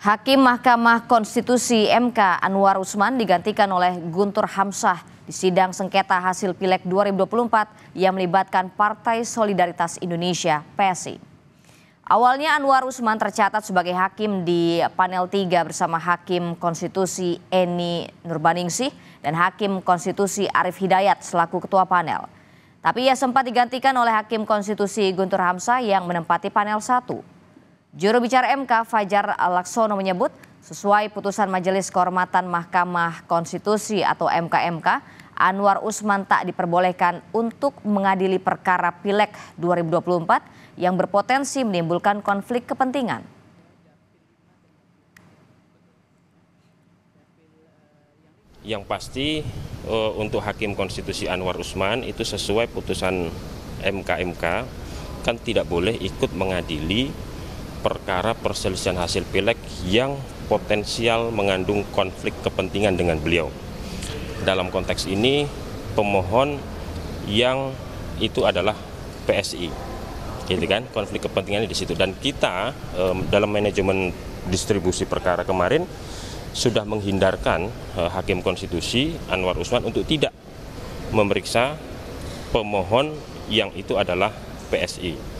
Hakim Mahkamah Konstitusi MK Anwar Usman digantikan oleh Guntur Hamsah di sidang sengketa hasil Pileg 2024 yang melibatkan Partai Solidaritas Indonesia PSI. Awalnya Anwar Usman tercatat sebagai hakim di panel 3 bersama Hakim Konstitusi Eni Nurbaningsih dan Hakim Konstitusi Arif Hidayat selaku ketua panel. Tapi ia sempat digantikan oleh Hakim Konstitusi Guntur Hamsah yang menempati panel 1. Juru bicara MK Fajar Laksono menyebut, sesuai putusan Majelis Kehormatan Mahkamah Konstitusi atau MKMK, Anwar Usman tak diperbolehkan untuk mengadili perkara Pileg 2024 yang berpotensi menimbulkan konflik kepentingan. Yang pasti eh, untuk Hakim Konstitusi Anwar Usman itu sesuai putusan MKMK kan tidak boleh ikut mengadili perkara perselisihan hasil pilek yang potensial mengandung konflik kepentingan dengan beliau. Dalam konteks ini, pemohon yang itu adalah PSI, gitu kan? Konflik kepentingan di situ. Dan kita dalam manajemen distribusi perkara kemarin sudah menghindarkan eh, Hakim Konstitusi Anwar Usman untuk tidak memeriksa pemohon yang itu adalah PSI